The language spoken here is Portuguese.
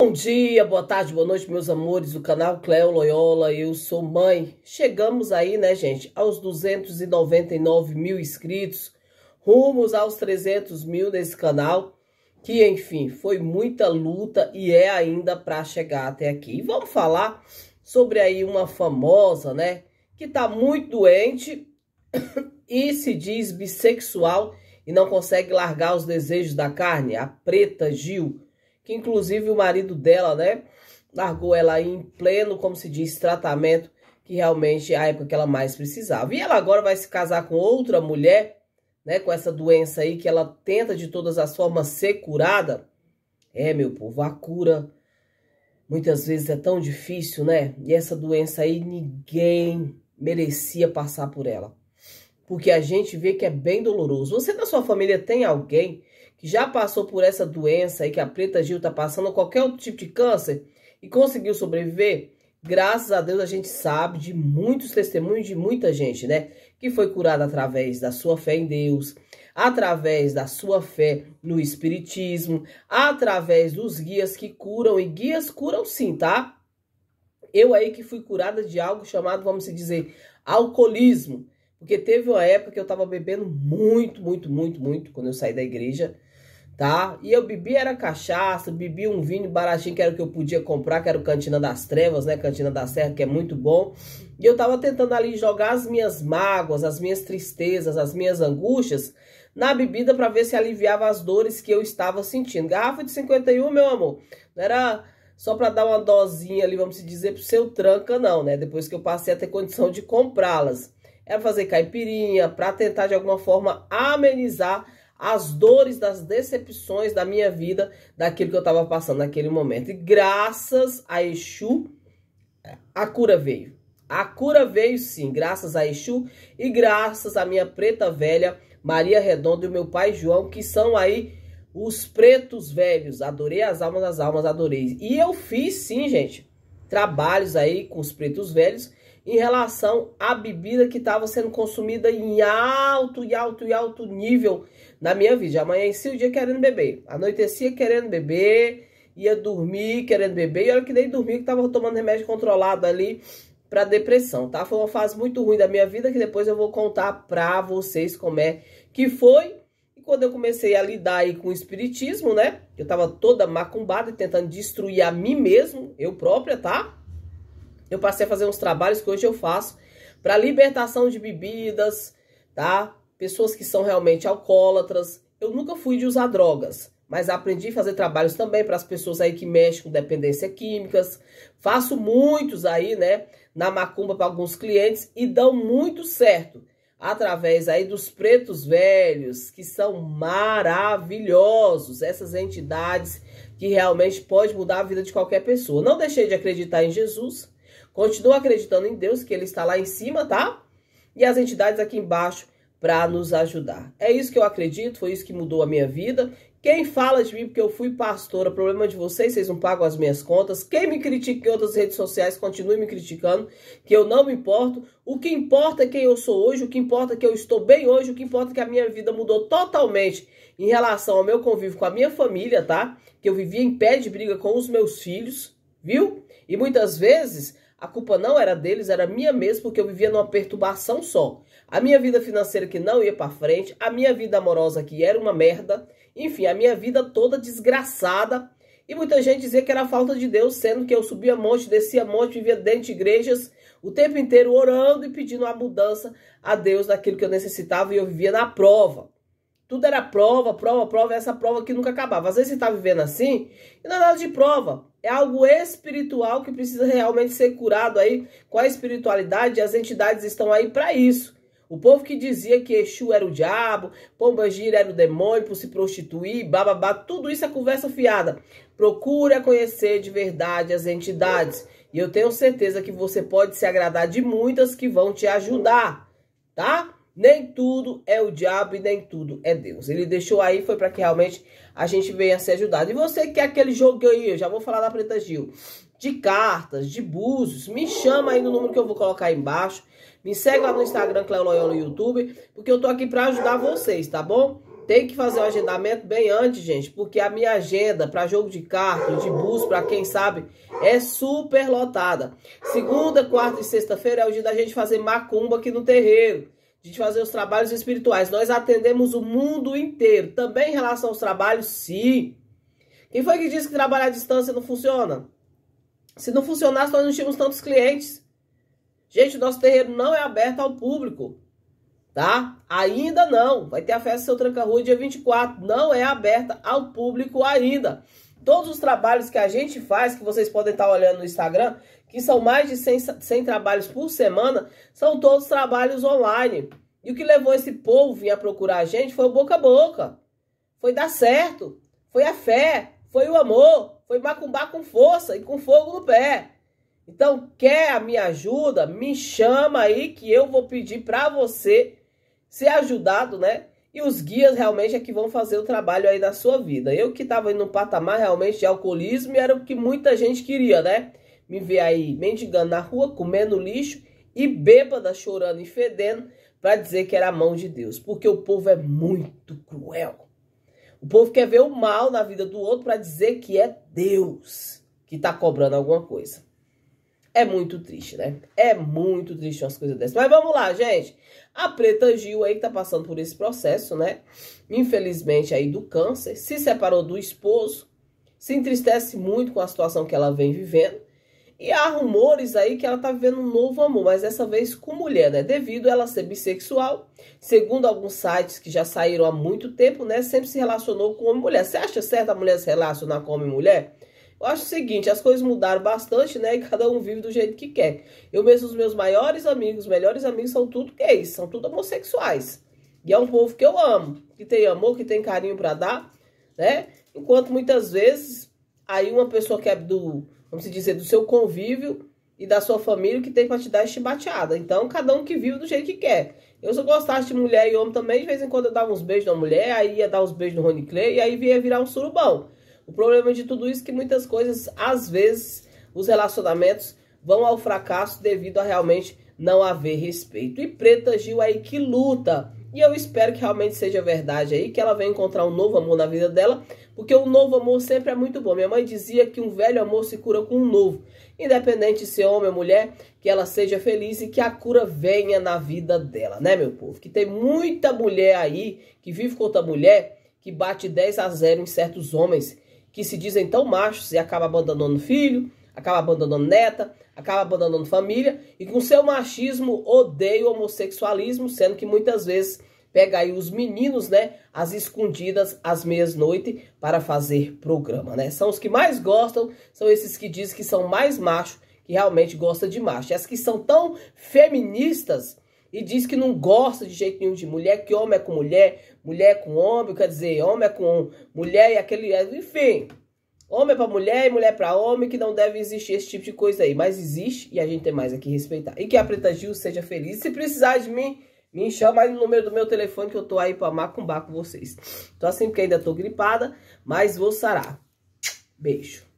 Bom dia, boa tarde, boa noite, meus amores do canal Cleo Loyola, eu sou mãe. Chegamos aí, né, gente, aos 299 mil inscritos, rumos aos 300 mil nesse canal, que, enfim, foi muita luta e é ainda para chegar até aqui. E vamos falar sobre aí uma famosa, né, que tá muito doente e se diz bissexual e não consegue largar os desejos da carne, a Preta Gil que inclusive o marido dela, né, largou ela em pleno, como se diz, tratamento, que realmente é a época que ela mais precisava. E ela agora vai se casar com outra mulher, né, com essa doença aí que ela tenta de todas as formas ser curada. É, meu povo, a cura muitas vezes é tão difícil, né? E essa doença aí ninguém merecia passar por ela. Porque a gente vê que é bem doloroso. Você na sua família tem alguém que já passou por essa doença e que a Preta Gil está passando, qualquer outro tipo de câncer, e conseguiu sobreviver, graças a Deus a gente sabe de muitos testemunhos de muita gente, né? Que foi curada através da sua fé em Deus, através da sua fé no Espiritismo, através dos guias que curam, e guias curam sim, tá? Eu aí que fui curada de algo chamado, vamos dizer, alcoolismo. Porque teve uma época que eu tava bebendo muito, muito, muito, muito, quando eu saí da igreja tá? E eu bebi era cachaça, bebi um vinho baratinho que era o que eu podia comprar, que era o Cantina das Trevas, né? Cantina da Serra, que é muito bom. E eu tava tentando ali jogar as minhas mágoas, as minhas tristezas, as minhas angústias na bebida para ver se aliviava as dores que eu estava sentindo. Garrafa de 51, meu amor, não era só para dar uma dosinha ali, vamos dizer, pro seu tranca não, né? Depois que eu passei a ter condição de comprá-las. Era fazer caipirinha, para tentar de alguma forma amenizar as dores das decepções da minha vida, daquilo que eu estava passando naquele momento. E graças a Exu, a cura veio. A cura veio sim, graças a Exu e graças à minha preta velha, Maria Redonda e o meu pai João, que são aí os pretos velhos. Adorei as almas, as almas, adorei. E eu fiz sim, gente, trabalhos aí com os pretos velhos em relação à bebida que estava sendo consumida em alto e alto e alto nível na minha vida. Amanhecia o dia querendo beber, anoitecia querendo beber, ia dormir querendo beber, e a hora que nem dormir que estava tomando remédio controlado ali para depressão, tá? Foi uma fase muito ruim da minha vida que depois eu vou contar para vocês como é que foi. E quando eu comecei a lidar aí com o espiritismo, né? Eu tava toda macumbada e tentando destruir a mim mesmo, eu própria, tá? eu passei a fazer uns trabalhos que hoje eu faço para libertação de bebidas, tá? Pessoas que são realmente alcoólatras. Eu nunca fui de usar drogas, mas aprendi a fazer trabalhos também para as pessoas aí que mexem com dependência químicas. Faço muitos aí, né, na macumba para alguns clientes e dão muito certo através aí dos pretos velhos, que são maravilhosos, essas entidades que realmente pode mudar a vida de qualquer pessoa. Não deixei de acreditar em Jesus, Continua acreditando em Deus, que Ele está lá em cima, tá? E as entidades aqui embaixo para nos ajudar. É isso que eu acredito, foi isso que mudou a minha vida. Quem fala de mim porque eu fui pastora, problema de vocês, vocês não pagam as minhas contas. Quem me critica em outras redes sociais, continue me criticando, que eu não me importo. O que importa é quem eu sou hoje, o que importa é que eu estou bem hoje, o que importa é que a minha vida mudou totalmente em relação ao meu convívio com a minha família, tá? Que eu vivia em pé de briga com os meus filhos, viu? E muitas vezes a culpa não era deles, era minha mesmo, porque eu vivia numa perturbação só. A minha vida financeira que não ia para frente, a minha vida amorosa que era uma merda, enfim, a minha vida toda desgraçada. E muita gente dizia que era falta de Deus, sendo que eu subia monte, descia monte, vivia dentro de igrejas o tempo inteiro orando e pedindo a mudança a Deus daquilo que eu necessitava e eu vivia na prova. Tudo era prova, prova, prova, essa prova que nunca acabava. Às vezes você está vivendo assim e não é nada de prova. É algo espiritual que precisa realmente ser curado aí com a espiritualidade e as entidades estão aí para isso. O povo que dizia que Exu era o diabo, Gira era o demônio por se prostituir, bababá, tudo isso é conversa fiada. Procure conhecer de verdade as entidades. E eu tenho certeza que você pode se agradar de muitas que vão te ajudar, tá? Nem tudo é o diabo e nem tudo é Deus. Ele deixou aí, foi para que realmente a gente venha ser ajudado. E você que é aquele jogo aí, eu já vou falar da Preta Gil, de cartas, de búzios, me chama aí no número que eu vou colocar aí embaixo. Me segue lá no Instagram, Cléo Loyola, no YouTube, porque eu tô aqui para ajudar vocês, tá bom? Tem que fazer o um agendamento bem antes, gente, porque a minha agenda para jogo de cartas, de bus, para quem sabe, é super lotada. Segunda, quarta e sexta-feira é o dia da gente fazer macumba aqui no terreiro de fazer os trabalhos espirituais. Nós atendemos o mundo inteiro. Também em relação aos trabalhos, sim. Quem foi que disse que trabalhar à distância não funciona? Se não funcionasse, nós não tínhamos tantos clientes. Gente, o nosso terreiro não é aberto ao público. Tá? Ainda não. Vai ter a festa do Seu Tranca-Rua dia 24. Não é aberta ao público ainda. Todos os trabalhos que a gente faz, que vocês podem estar olhando no Instagram, que são mais de 100, 100 trabalhos por semana, são todos trabalhos online. E o que levou esse povo vir a procurar a gente foi o boca a boca. Foi dar certo, foi a fé, foi o amor, foi macumbar com força e com fogo no pé. Então, quer a minha ajuda? Me chama aí que eu vou pedir para você ser ajudado, né? E os guias realmente é que vão fazer o trabalho aí na sua vida. Eu que estava indo no patamar realmente de alcoolismo e era o que muita gente queria, né? me ver aí mendigando na rua, comendo lixo e bêbada, chorando e fedendo para dizer que era a mão de Deus, porque o povo é muito cruel. O povo quer ver o mal na vida do outro para dizer que é Deus que está cobrando alguma coisa. É muito triste, né? É muito triste umas coisas dessas. Mas vamos lá, gente. A Preta Gil aí que tá passando por esse processo, né? Infelizmente aí do câncer, se separou do esposo, se entristece muito com a situação que ela vem vivendo e há rumores aí que ela está vivendo um novo amor, mas dessa vez com mulher, né? Devido a ela ser bissexual, segundo alguns sites que já saíram há muito tempo, né? Sempre se relacionou com homem e mulher. Você acha certo a mulher se relacionar com homem e mulher? Eu acho o seguinte, as coisas mudaram bastante, né? E cada um vive do jeito que quer. Eu mesmo, os meus maiores amigos, melhores amigos, são tudo gays, são tudo homossexuais. E é um povo que eu amo, que tem amor, que tem carinho para dar, né? Enquanto muitas vezes, aí uma pessoa que é do vamos dizer, do seu convívio e da sua família que tem pra te dar chibateada. Então, cada um que vive do jeito que quer. Eu só gostava de mulher e homem também, de vez em quando eu dava uns beijos na mulher, aí ia dar uns beijos no Rony Clay, e aí ia virar um surubão. O problema de tudo isso é que muitas coisas, às vezes, os relacionamentos vão ao fracasso devido a realmente não haver respeito. E Preta Gil aí que luta e eu espero que realmente seja verdade aí, que ela venha encontrar um novo amor na vida dela, porque o um novo amor sempre é muito bom. Minha mãe dizia que um velho amor se cura com um novo. Independente de se ser é homem ou mulher, que ela seja feliz e que a cura venha na vida dela, né, meu povo? Que tem muita mulher aí que vive com outra mulher que bate 10 a 0 em certos homens que se dizem tão machos e acaba abandonando filho, acaba abandonando neta, acaba abandonando família e com seu machismo odeia o homossexualismo, sendo que muitas vezes pega aí os meninos, né, às escondidas às meias-noite para fazer programa, né? São os que mais gostam, são esses que dizem que são mais macho, que realmente gosta de macho. E as que são tão feministas e diz que não gosta de jeito nenhum de mulher, que homem é com mulher, mulher é com homem, quer dizer, homem é com mulher e aquele, enfim, homem é para mulher e mulher para homem, que não deve existir esse tipo de coisa aí. Mas existe e a gente tem mais aqui respeitar. E que a Preta Gil seja feliz. Se precisar de mim, me chama aí no número do meu telefone que eu tô aí para macumbar com vocês. Tô assim porque ainda tô gripada, mas vou sarar. Beijo.